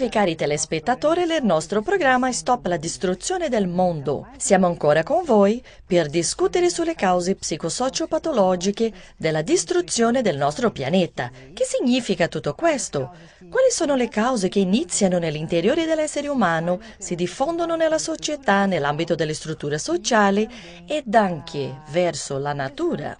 Salve cari telespettatori del nostro programma Stop la distruzione del mondo. Siamo ancora con voi per discutere sulle cause psicosociopatologiche della distruzione del nostro pianeta. Che significa tutto questo? Quali sono le cause che iniziano nell'interiore dell'essere umano, si diffondono nella società, nell'ambito delle strutture sociali ed anche verso la natura?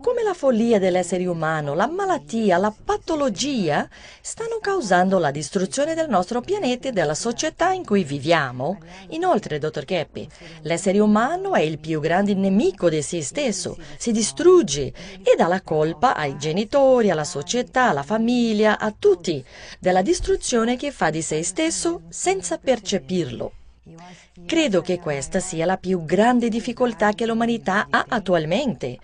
come la follia dell'essere umano, la malattia, la patologia stanno causando la distruzione del nostro pianeta e della società in cui viviamo. Inoltre, dottor Keppi, l'essere umano è il più grande nemico di se stesso, si distrugge e dà la colpa ai genitori, alla società, alla famiglia, a tutti, della distruzione che fa di se stesso senza percepirlo. Credo che questa sia la più grande difficoltà che l'umanità ha attualmente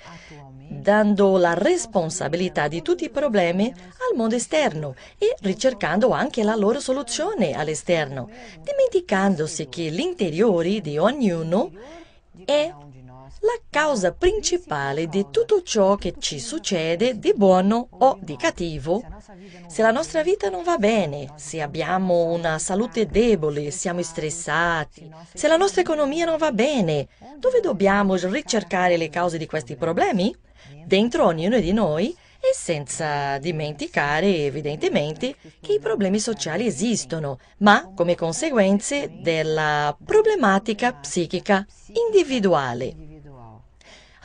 dando la responsabilità di tutti i problemi al mondo esterno e ricercando anche la loro soluzione all'esterno, dimenticandosi che l'interiore di ognuno è la causa principale di tutto ciò che ci succede di buono o di cattivo. Se la nostra vita non va bene, se abbiamo una salute debole, siamo stressati, se la nostra economia non va bene, dove dobbiamo ricercare le cause di questi problemi? dentro ognuno di noi e senza dimenticare evidentemente che i problemi sociali esistono, ma come conseguenze della problematica psichica individuale.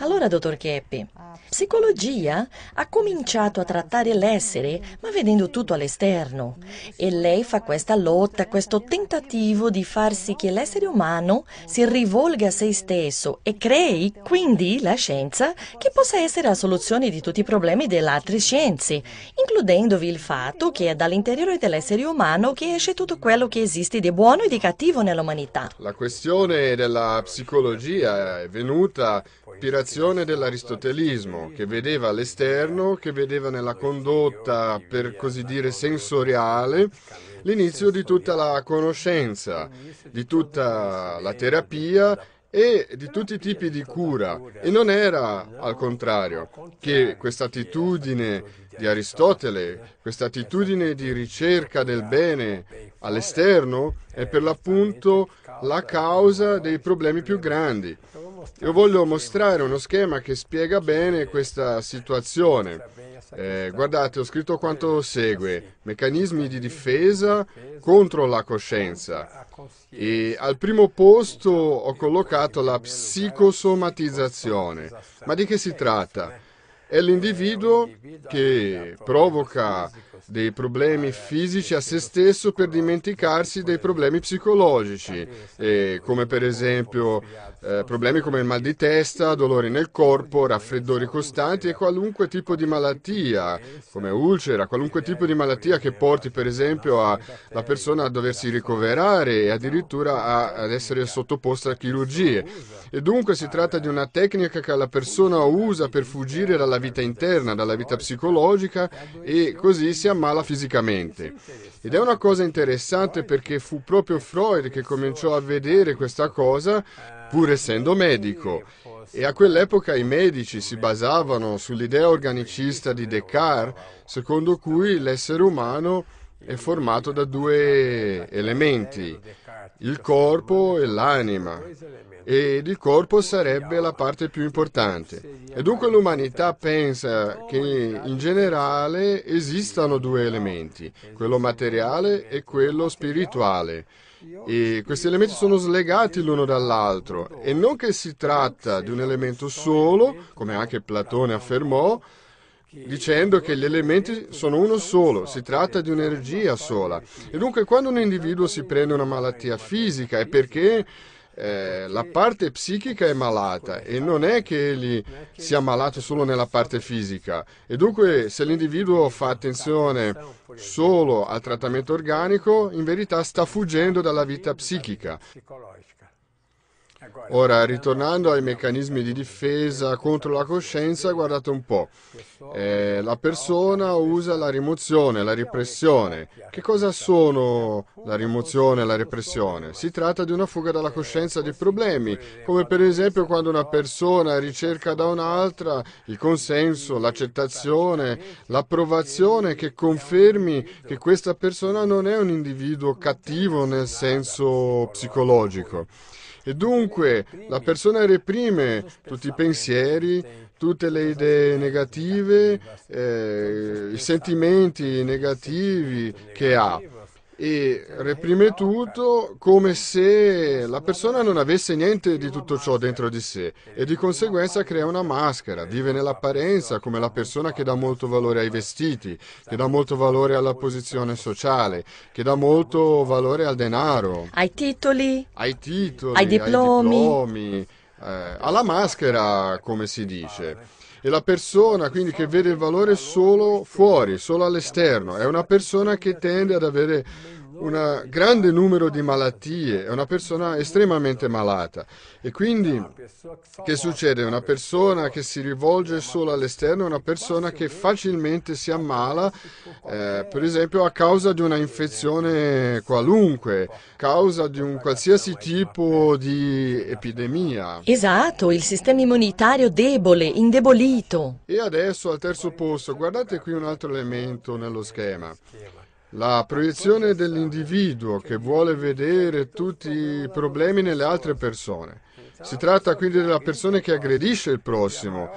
Allora, dottor Chieppi, psicologia ha cominciato a trattare l'essere, ma vedendo tutto all'esterno. E lei fa questa lotta, questo tentativo di far sì che l'essere umano si rivolga a se stesso e crei quindi la scienza che possa essere la soluzione di tutti i problemi delle altre scienze, includendovi il fatto che è dall'interiore dell'essere umano che esce tutto quello che esiste di buono e di cattivo nell'umanità. La questione della psicologia è venuta pirazionalmente tradizione dell'aristotelismo, che vedeva all'esterno, che vedeva nella condotta, per così dire, sensoriale, l'inizio di tutta la conoscenza, di tutta la terapia e di tutti i tipi di cura. E non era al contrario che questa attitudine di Aristotele, questa attitudine di ricerca del bene all'esterno è per l'appunto la causa dei problemi più grandi. Io voglio mostrare uno schema che spiega bene questa situazione. Eh, guardate, ho scritto quanto segue. Meccanismi di difesa contro la coscienza. E al primo posto ho collocato la psicosomatizzazione. Ma di che si tratta? È l'individuo che provoca dei problemi fisici a se stesso per dimenticarsi dei problemi psicologici, come per esempio eh, problemi come il mal di testa, dolori nel corpo, raffreddori costanti e qualunque tipo di malattia, come ulcera, qualunque tipo di malattia che porti per esempio alla persona a doversi ricoverare e addirittura a, ad essere sottoposta a chirurgie. E dunque si tratta di una tecnica che la persona usa per fuggire dalla vita interna, dalla vita psicologica e così si ammala fisicamente. Ed è una cosa interessante perché fu proprio Freud che cominciò a vedere questa cosa pur essendo medico. E a quell'epoca i medici si basavano sull'idea organicista di Descartes, secondo cui l'essere umano è formato da due elementi, il corpo e l'anima ed il corpo sarebbe la parte più importante. E dunque l'umanità pensa che in generale esistano due elementi, quello materiale e quello spirituale. E questi elementi sono slegati l'uno dall'altro e non che si tratta di un elemento solo, come anche Platone affermò, dicendo che gli elementi sono uno solo, si tratta di un'energia sola. E dunque quando un individuo si prende una malattia fisica è perché eh, la parte psichica è malata e non è che egli sia malato solo nella parte fisica. E dunque se l'individuo fa attenzione solo al trattamento organico, in verità sta fuggendo dalla vita psichica. Ora, ritornando ai meccanismi di difesa contro la coscienza, guardate un po', eh, la persona usa la rimozione, la repressione. Che cosa sono la rimozione e la repressione? Si tratta di una fuga dalla eh, coscienza di problemi, come per esempio quando una persona ricerca da un'altra il consenso, l'accettazione, l'approvazione che confermi che questa persona non è un individuo cattivo nel senso psicologico. E dunque la persona reprime tutti i pensieri, tutte le idee negative, eh, i sentimenti negativi che ha e reprime tutto come se la persona non avesse niente di tutto ciò dentro di sé e di conseguenza crea una maschera, vive nell'apparenza come la persona che dà molto valore ai vestiti, che dà molto valore alla posizione sociale, che dà molto valore al denaro, ai titoli, ai, titoli, ai diplomi, ai diplomi eh, alla maschera come si dice. È la persona quindi che vede il valore solo fuori, solo all'esterno. È una persona che tende ad avere un grande numero di malattie, è una persona estremamente malata. E quindi che succede? Una persona che si rivolge solo all'esterno è una persona che facilmente si ammala, eh, per esempio a causa di una infezione qualunque, a causa di un qualsiasi tipo di epidemia. Esatto, il sistema immunitario debole, indebolito. E adesso al terzo posto, guardate qui un altro elemento nello schema. La proiezione dell'individuo che vuole vedere tutti i problemi nelle altre persone. Si tratta quindi della persona che aggredisce il prossimo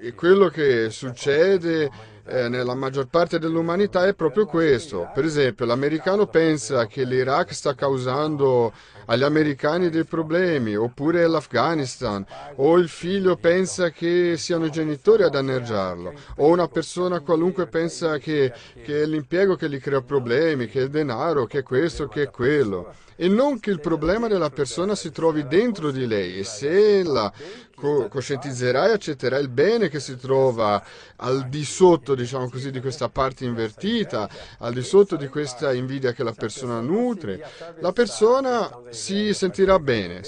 e quello che succede eh, nella maggior parte dell'umanità è proprio questo. Per esempio, l'americano pensa che l'Iraq sta causando agli americani dei problemi, oppure l'Afghanistan, o il figlio pensa che siano i genitori ad danneggiarlo, o una persona qualunque pensa che, che è l'impiego che gli crea problemi, che è il denaro, che è questo, che è quello. E non che il problema della persona si trovi dentro di lei, e se ella co- coscientizzerà e accetterà il bene che si trova al di sotto, diciamo così, di questa parte invertita, al di sotto di questa invidia che la persona nutre, la persona si sentirà bene,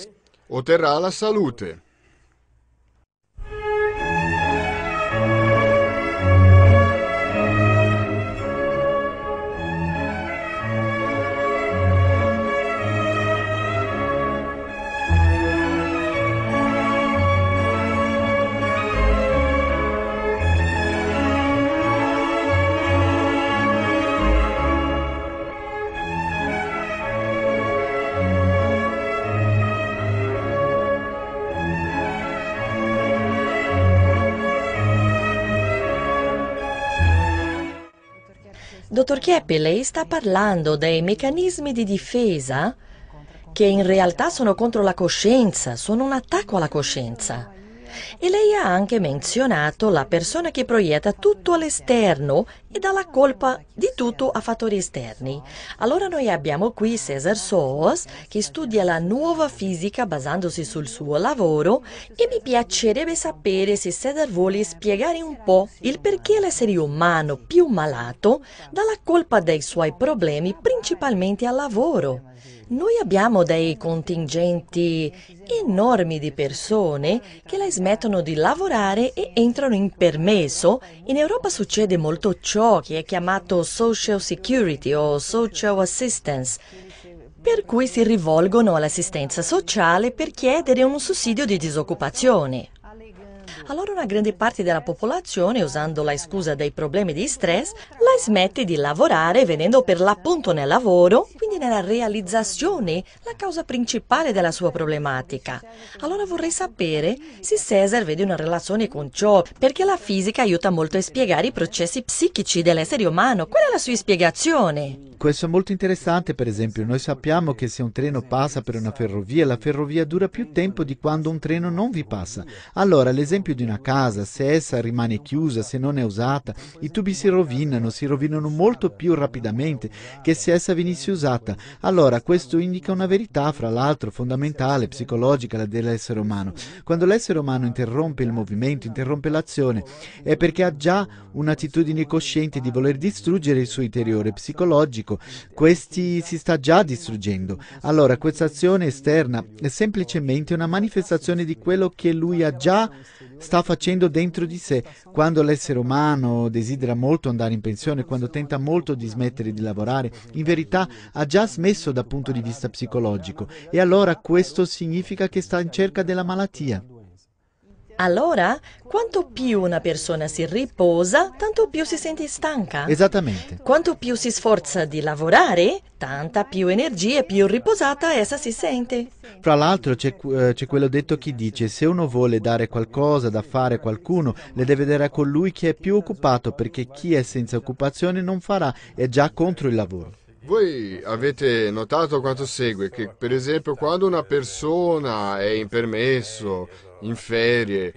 otterrà la salute. Dottor Chieppi, lei sta parlando dei meccanismi di difesa che in realtà sono contro la coscienza, sono un attacco alla coscienza e lei ha anche menzionato la persona che proietta tutto all'esterno e dà la colpa di tutto a fattori esterni. Allora noi abbiamo qui Cesar Soos che studia la nuova fisica basandosi sul suo lavoro e mi piacerebbe sapere se Cesar vuole spiegare un po' il perché l'essere umano più malato dà la colpa dei suoi problemi principalmente al lavoro. Noi abbiamo dei contingenti enormi di persone che la smettono di lavorare e entrano in permesso. In Europa succede molto ciò che è chiamato social security o social assistance, per cui si rivolgono all'assistenza sociale per chiedere un sussidio di disoccupazione allora una grande parte della popolazione, usando la scusa dei problemi di stress, la smette di lavorare venendo per l'appunto nel lavoro, quindi nella realizzazione, la causa principale della sua problematica. Allora vorrei sapere se Cesar vede una relazione con ciò, perché la fisica aiuta molto a spiegare i processi psichici dell'essere umano. Qual è la sua spiegazione? Questo è molto interessante, per esempio, noi sappiamo che se un treno passa per una ferrovia, la ferrovia dura più tempo di quando un treno non vi passa. Allora, l'esempio di una casa, se essa rimane chiusa, se non è usata, i tubi si rovinano, si rovinano molto più rapidamente che se essa venisse usata. Allora questo indica una verità, fra l'altro, fondamentale, psicologica dell'essere umano. Quando l'essere umano interrompe il movimento, interrompe l'azione, è perché ha già un'attitudine cosciente di voler distruggere il suo interiore psicologico. Questi si sta già distruggendo. Allora questa azione esterna è semplicemente una manifestazione di quello che lui ha già sta facendo dentro di sé. Quando l'essere umano desidera molto andare in pensione, quando tenta molto di smettere di lavorare, in verità ha già smesso dal punto di vista psicologico e allora questo significa che sta in cerca della malattia. Allora, quanto più una persona si riposa, tanto più si sente stanca. Esattamente. Quanto più si sforza di lavorare, tanta più energia e più riposata essa si sente. Fra l'altro c'è, eh, c'è quello detto che dice se uno vuole dare qualcosa da fare a qualcuno, le deve dare a colui che è più occupato perché chi è senza occupazione non farà, è già contro il lavoro. Voi avete notato quanto segue, che per esempio quando una persona è in permesso, in ferie,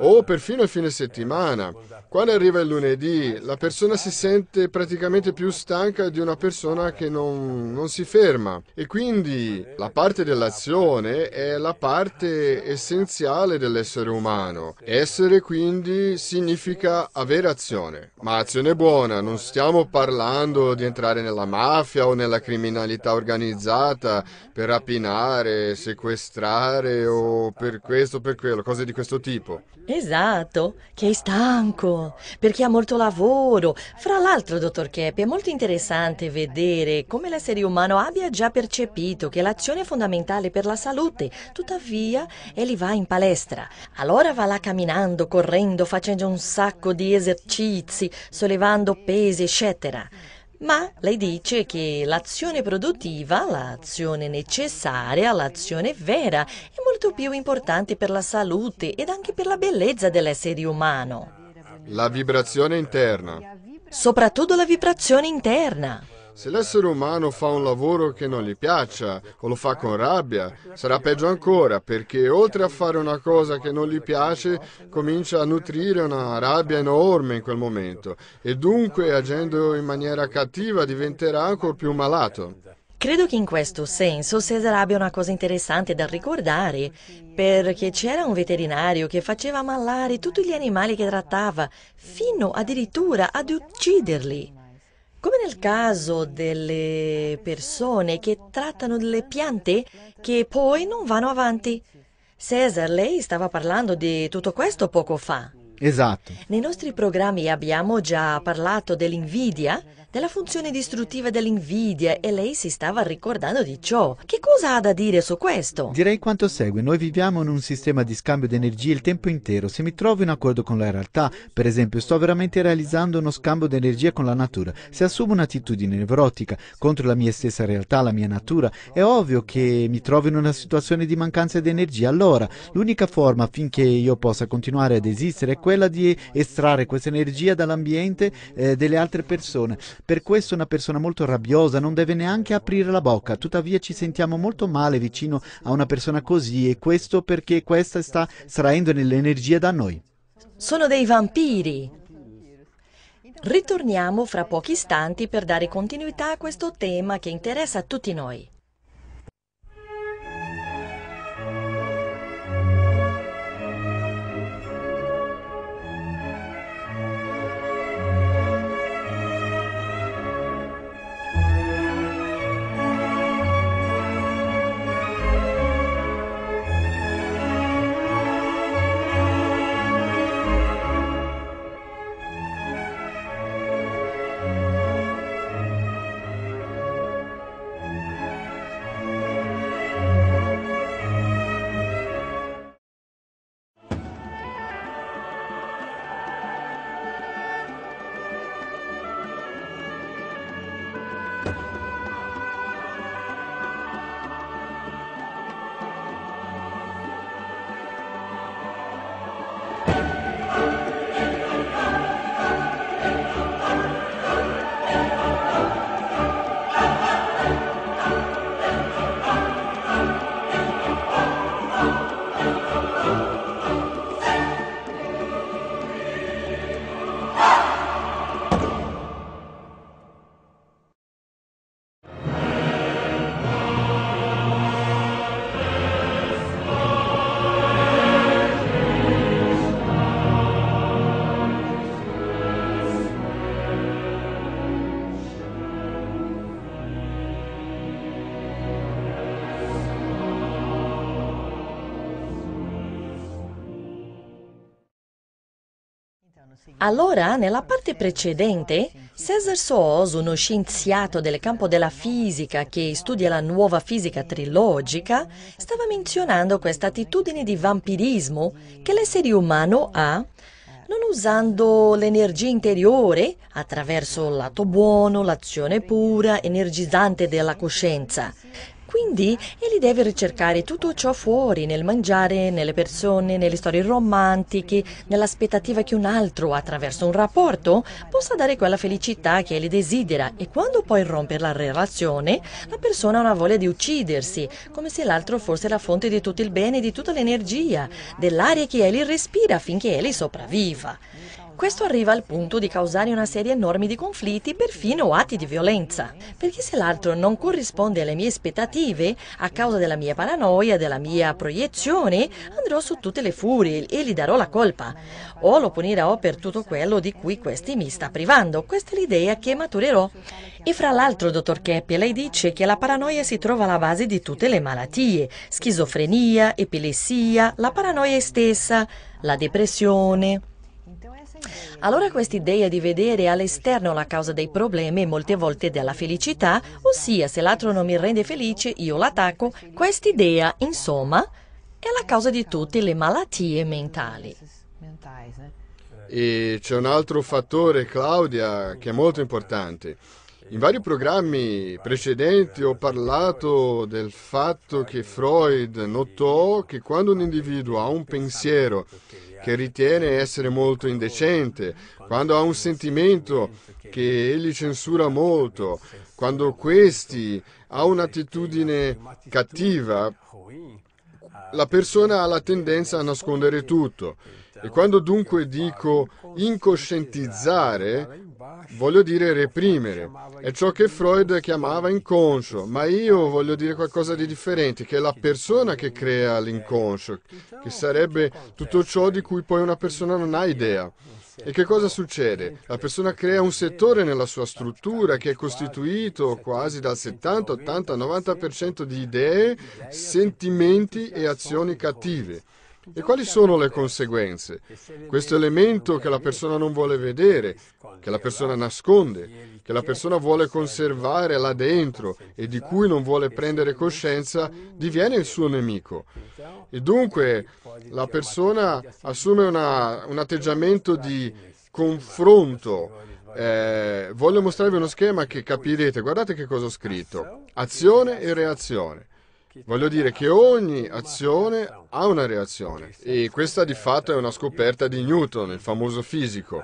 o perfino il fine settimana. Quando arriva il lunedì, la persona si sente praticamente più stanca di una persona che non, non si ferma. E quindi la parte dell'azione è la parte essenziale dell'essere umano. Essere quindi significa avere azione, ma azione buona. Non stiamo parlando di entrare nella mafia o nella criminalità organizzata per rapinare, sequestrare o per questo o per quello, cose di questo tipo. Esatto, che è stanco, perché ha molto lavoro. Fra l'altro, dottor Kepi, è molto interessante vedere come l'essere umano abbia già percepito che l'azione è fondamentale per la salute. Tuttavia, egli va in palestra. Allora va là camminando, correndo, facendo un sacco di esercizi, sollevando pesi, eccetera. Ma lei dice che l'azione produttiva, l'azione necessaria, l'azione vera è molto più importante per la salute ed anche per la bellezza dell'essere umano. La vibrazione interna. Soprattutto la vibrazione interna. Se l'essere umano fa un lavoro che non gli piaccia o lo fa con rabbia, sarà peggio ancora perché oltre a fare una cosa che non gli piace, comincia a nutrire una rabbia enorme in quel momento e dunque agendo in maniera cattiva diventerà ancora più malato. Credo che in questo senso Cesar abbia una cosa interessante da ricordare, perché c'era un veterinario che faceva malare tutti gli animali che trattava, fino addirittura ad ucciderli. Come nel caso delle persone che trattano delle piante che poi non vanno avanti. Cesar, lei stava parlando di tutto questo poco fa. Esatto. Nei nostri programmi abbiamo già parlato dell'invidia, della funzione distruttiva dell'invidia e lei si stava ricordando di ciò. Che cosa ha da dire su questo? Direi quanto segue. Noi viviamo in un sistema di scambio di energie il tempo intero. Se mi trovo in accordo con la realtà, per esempio, sto veramente realizzando uno scambio di energia con la natura. Se assumo un'attitudine nevrotica contro la mia stessa realtà, la mia natura, è ovvio che mi trovo in una situazione di mancanza di energia. Allora, l'unica forma affinché io possa continuare ad esistere è quella di estrarre questa energia dall'ambiente eh, delle altre persone. Per questo è una persona molto rabbiosa, non deve neanche aprire la bocca. Tuttavia ci sentiamo molto male vicino a una persona così e questo perché questa sta straendo l'energia da noi. Sono dei vampiri. Ritorniamo fra pochi istanti per dare continuità a questo tema che interessa a tutti noi. Allora, nella parte precedente, César Soos, uno scienziato del campo della fisica che studia la nuova fisica trilogica, stava menzionando questa attitudine di vampirismo che l'essere umano ha non usando l'energia interiore attraverso il lato buono, l'azione pura, energizzante della coscienza, quindi egli deve ricercare tutto ciò fuori, nel mangiare, nelle persone, nelle storie romantiche, nell'aspettativa che un altro, attraverso un rapporto, possa dare quella felicità che egli desidera e quando poi rompe la relazione, la persona ha una voglia di uccidersi, come se l'altro fosse la fonte di tutto il bene, di tutta l'energia, dell'aria che egli respira finché egli sopravviva. Questo arriva al punto di causare una serie enorme di conflitti, perfino atti di violenza. Perché se l'altro non corrisponde alle mie aspettative, a causa della mia paranoia, della mia proiezione, andrò su tutte le furie e gli darò la colpa. O lo punirò per tutto quello di cui questi mi sta privando. Questa è l'idea che maturerò. E fra l'altro, dottor Keppi, lei dice che la paranoia si trova alla base di tutte le malattie, schizofrenia, epilessia, la paranoia stessa, la depressione. Allora questa idea di vedere all'esterno la causa dei problemi e molte volte della felicità, ossia se l'altro non mi rende felice io l'attacco, questa idea insomma è la causa di tutte le malattie mentali. E c'è un altro fattore, Claudia, che è molto importante. In vari programmi precedenti ho parlato del fatto che Freud notò che quando un individuo ha un pensiero che ritiene essere molto indecente, quando ha un sentimento che egli censura molto, quando questi ha un'attitudine cattiva, la persona ha la tendenza a nascondere tutto. E quando dunque dico incoscientizzare, voglio dire reprimere, è ciò che Freud chiamava inconscio, ma io voglio dire qualcosa di differente, che è la persona che crea l'inconscio, che sarebbe tutto ciò di cui poi una persona non ha idea. E che cosa succede? La persona crea un settore nella sua struttura che è costituito quasi dal 70, 80, 90% di idee, sentimenti e azioni cattive. E quali sono le conseguenze? Questo elemento che la persona non vuole vedere, che la persona nasconde, che la persona vuole conservare là dentro e di cui non vuole prendere coscienza, diviene il suo nemico. E dunque la persona assume una, un atteggiamento di confronto. Eh, voglio mostrarvi uno schema che capirete. Guardate che cosa ho scritto. Azione e reazione. Voglio dire che ogni azione ha una reazione e questa di fatto è una scoperta di Newton, il famoso fisico.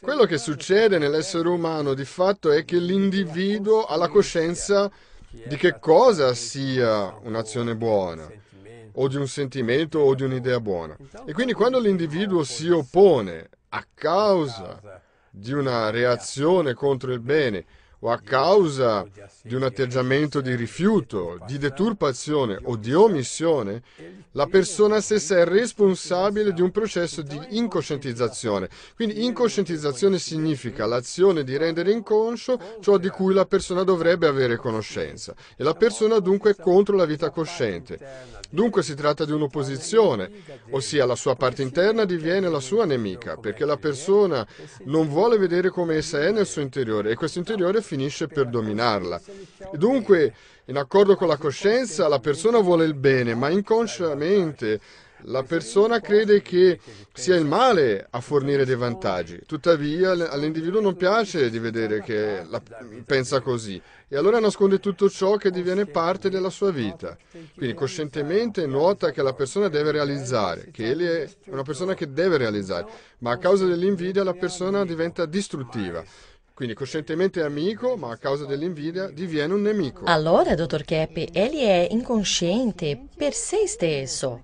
Quello che succede nell'essere umano di fatto è che l'individuo ha la coscienza di che cosa sia un'azione buona o di un sentimento o di un'idea buona. E quindi quando l'individuo si oppone a causa di una reazione contro il bene o a causa di un atteggiamento di rifiuto, di deturpazione o di omissione, la persona stessa è responsabile di un processo di incoscientizzazione. Quindi incoscientizzazione significa l'azione di rendere inconscio ciò di cui la persona dovrebbe avere conoscenza e la persona dunque è contro la vita cosciente. Dunque si tratta di un'opposizione, ossia la sua parte interna diviene la sua nemica perché la persona non vuole vedere come essa è nel suo interiore e questo interiore finisce per dominarla. Dunque, in accordo con la coscienza, la persona vuole il bene, ma inconsciamente la persona crede che sia il male a fornire dei vantaggi, tuttavia all'individuo non piace di vedere che la, pensa così e allora nasconde tutto ciò che diviene parte della sua vita. Quindi coscientemente nota che la persona deve realizzare, che egli è una persona che deve realizzare, ma a causa dell'invidia la persona diventa distruttiva. Quindi coscientemente è amico, ma a causa dell'invidia diviene un nemico. Allora, dottor Kepi, egli è inconsciente per se stesso.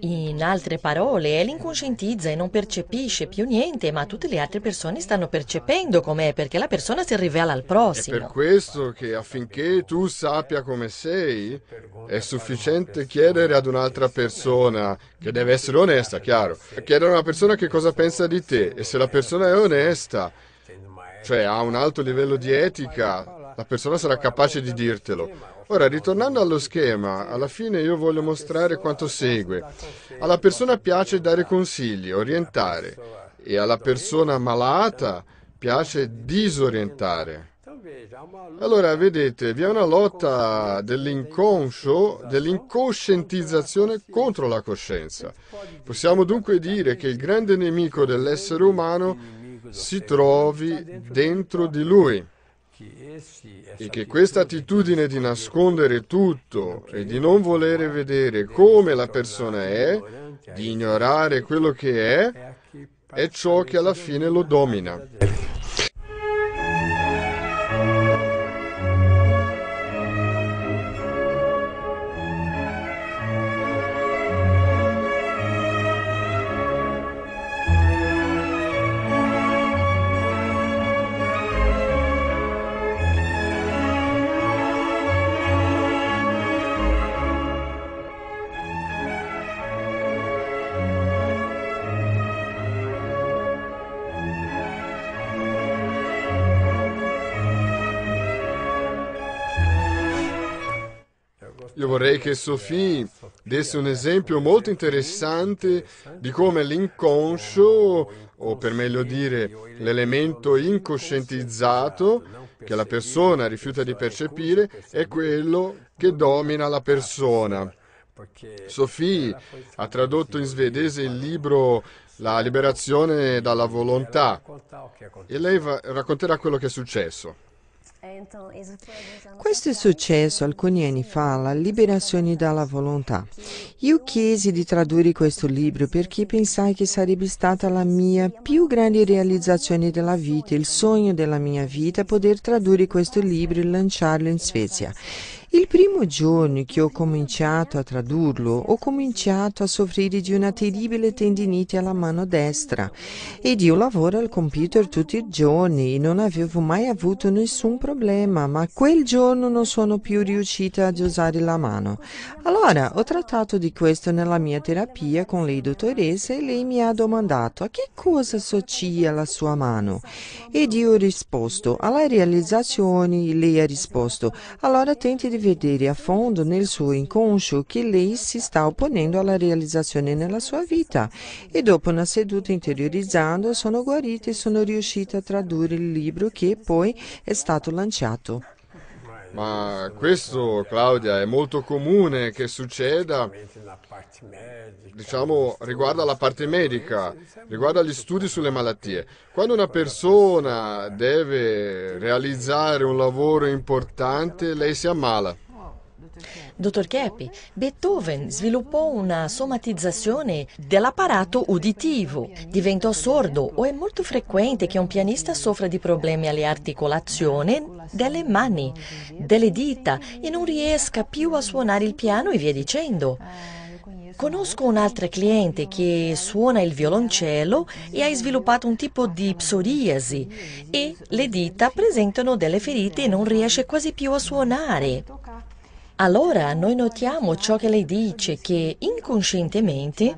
In altre parole, egli inconscientizza e non percepisce più niente, ma tutte le altre persone stanno percependo com'è, perché la persona si rivela al prossimo. È per questo che affinché tu sappia come sei, è sufficiente chiedere ad un'altra persona, che deve essere onesta, chiaro, chiedere a una persona che cosa pensa di te, e se la persona è onesta, cioè ha un alto livello di etica, la persona sarà capace di dirtelo. Ora, ritornando allo schema, alla fine io voglio mostrare quanto segue. Alla persona piace dare consigli, orientare, e alla persona malata piace disorientare. Allora, vedete, vi è una lotta dell'inconscio, dell'incoscientizzazione contro la coscienza. Possiamo dunque dire che il grande nemico dell'essere umano si eh, trovi dentro di lui e che questa attitudine di nascondere tutto e di non volere vedere come la persona è, di ignorare quello che è, è ciò che alla fine lo domina. che Sophie desse un esempio molto interessante di come l'inconscio, o per meglio dire l'elemento incoscientizzato, che la persona rifiuta di percepire, è quello che domina la persona. Sophie ha tradotto in svedese il libro La liberazione dalla volontà e lei va- racconterà quello che è successo. Questo è successo alcuni anni fa, la liberazione dalla volontà. Io chiesi di tradurre questo libro perché pensai che sarebbe stata la mia più grande realizzazione della vita, il sogno della mia vita, poter tradurre questo libro e lanciarlo in Svezia. Il primo giorno che ho cominciato a tradurlo ho cominciato a soffrire di una terribile tendinite alla mano destra ed io lavoro al computer tutti i giorni e non avevo mai avuto nessun problema, ma quel giorno non sono più riuscita ad usare la mano. Allora ho trattato di questo nella mia terapia con lei dottoressa e lei mi ha domandato a che cosa associa la sua mano ed io ho risposto alla realizzazione lei ha risposto allora tenti di rivedere a fondo nel suo inconscio che lei si sta opponendo alla realizzazione nella sua vita e dopo una seduta interiorizzando sono guarita e sono riuscita a tradurre il libro che poi è stato lanciato. Ma questo, Claudia, è molto comune che succeda, diciamo, riguarda la parte medica, riguarda gli studi sulle malattie. Quando una persona deve realizzare un lavoro importante, lei si ammala. Dottor Chieppi, Beethoven sviluppò una somatizzazione dell'apparato uditivo. Diventò sordo o è molto frequente che un pianista soffra di problemi alle articolazioni delle mani, delle dita e non riesca più a suonare il piano e via dicendo. Conosco un'altra cliente che suona il violoncello e ha sviluppato un tipo di psoriasi e le dita presentano delle ferite e non riesce quasi più a suonare. Allora noi notiamo ciò che lei dice, che inconscientemente,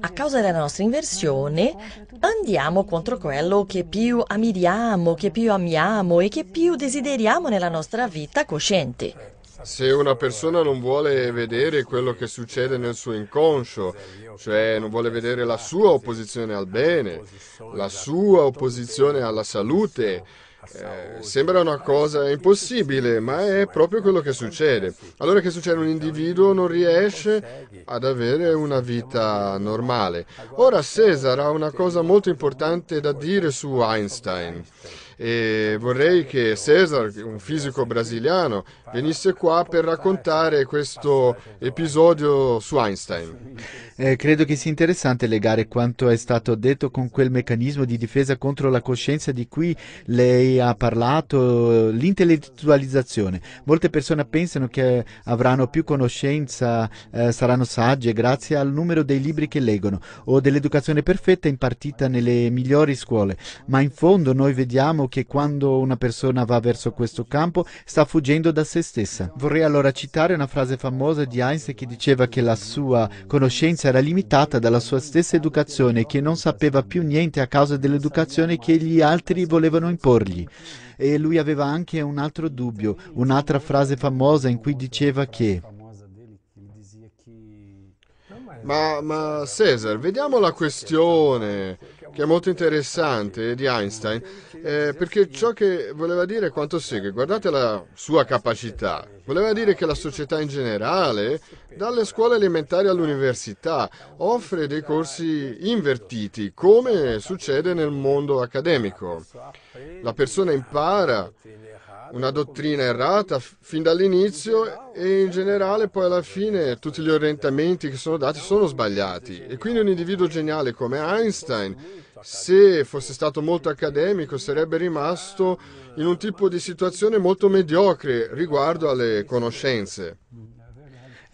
a causa della nostra inversione, andiamo contro quello che più ammiriamo, che più amiamo e che più desideriamo nella nostra vita cosciente. Se una persona non vuole vedere quello che succede nel suo inconscio, cioè non vuole vedere la sua opposizione al bene, la sua opposizione alla salute, eh, sembra una cosa impossibile, ma è proprio quello che succede. Allora che succede? Un individuo non riesce ad avere una vita normale. Ora Cesar ha una cosa molto importante da dire su Einstein e vorrei che Cesar, un fisico brasiliano, venisse qua per raccontare questo episodio su Einstein. Eh, credo che sia interessante legare quanto è stato detto con quel meccanismo di difesa contro la coscienza di cui lei ha parlato, l'intellettualizzazione. Molte persone pensano che avranno più conoscenza, eh, saranno sagge grazie al numero dei libri che leggono o dell'educazione perfetta impartita nelle migliori scuole, ma in fondo noi vediamo sappiamo che quando una persona va verso questo campo sta fuggendo da se stessa. Vorrei allora citare una frase famosa di Einstein che diceva che la sua conoscenza era limitata dalla sua stessa educazione e che non sapeva più niente a causa dell'educazione che gli altri volevano imporgli. E lui aveva anche un altro dubbio, un'altra frase famosa in cui diceva che ma, ma Cesar, vediamo la questione che è molto interessante di Einstein, eh, perché ciò che voleva dire è quanto segue, guardate la sua capacità, voleva dire che la società in generale, dalle scuole elementari all'università, offre dei corsi invertiti, come succede nel mondo accademico. La persona impara una dottrina errata fin dall'inizio e in generale poi alla fine tutti gli orientamenti che sono dati sono sbagliati. E quindi un individuo geniale come Einstein, se fosse stato molto accademico, sarebbe rimasto in un tipo di situazione molto mediocre riguardo alle conoscenze.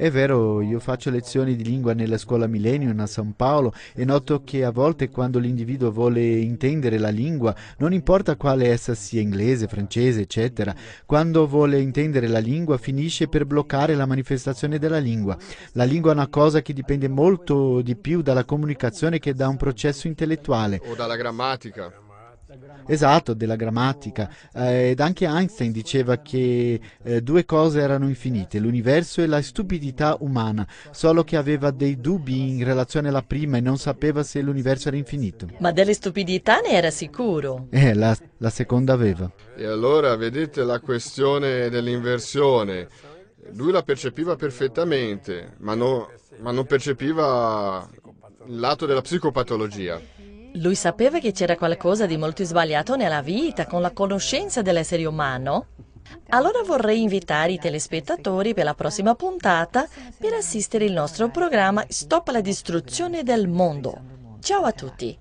È vero, io faccio lezioni di lingua nella scuola Millennium a San Paolo e noto che a volte quando l'individuo vuole intendere la lingua, non importa quale essa sia inglese, francese, eccetera, quando vuole intendere la lingua finisce per bloccare la manifestazione della lingua. La lingua è una cosa che dipende molto di più dalla comunicazione che da un processo intellettuale. O dalla grammatica. Esatto, della grammatica. Eh, ed anche Einstein diceva che eh, due cose erano infinite, l'universo e la stupidità umana, solo che aveva dei dubbi in relazione alla prima e non sapeva se l'universo era infinito. Ma delle stupidità ne era sicuro. Eh, la, la seconda aveva. E allora vedete la questione dell'inversione. Lui la percepiva perfettamente, ma, no, ma non percepiva il lato della psicopatologia. Lui sapeva che c'era qualcosa di molto sbagliato nella vita, con la conoscenza dell'essere umano? Allora vorrei invitare i telespettatori per la prossima puntata per assistere al nostro programma Stop la distruzione del mondo. Ciao a tutti!